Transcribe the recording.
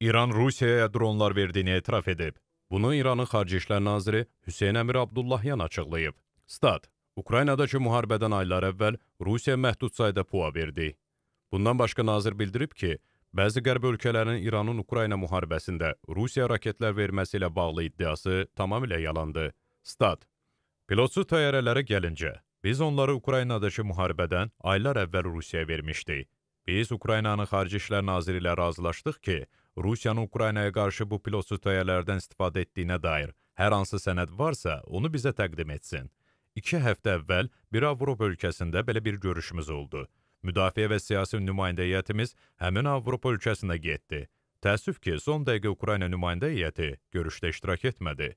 İran Rusiyaya dronlar verdiyini etiraf edib. Bunu İranın Xarici İşlər naziri Hüseyn Əmir Abdullahyan açıqlayıb. Stat: Ukraynadakı müharibədən aylar əvvəl Rusiya məhdud sayda PUA verdi. Bundan başqa nazir bildirib ki, bəzi qərb ölkələrinin İranın Ukrayna müharibəsində Rusiya raketlər verməsi ilə bağlı iddiası tamamilə yalandı. Stat: Pilotsuz təyyarələrə gəlincə, biz onları Ukraynadakı müharibədən aylar əvvəl Rusiyaya vermişdik. Biz Ukraynanın Xarici İşlər Naziri ilə razılaşdıq ki, Rusiyanın Ukraynaya qarşı bu pilotsuz töyələrdən istifadə etdiyinə dair hər hansı sənəd varsa, onu bizə təqdim etsin. İki həftə əvvəl bir Avropa ölkəsində belə bir görüşümüz oldu. Müdafiə və siyasi nümayəndə heyətimiz həmin Avropa ölkəsinə getdi. Təəssüf ki, son dəqiqə Ukrayna nümayəndə heyəti görüşdə iştirak etmədi.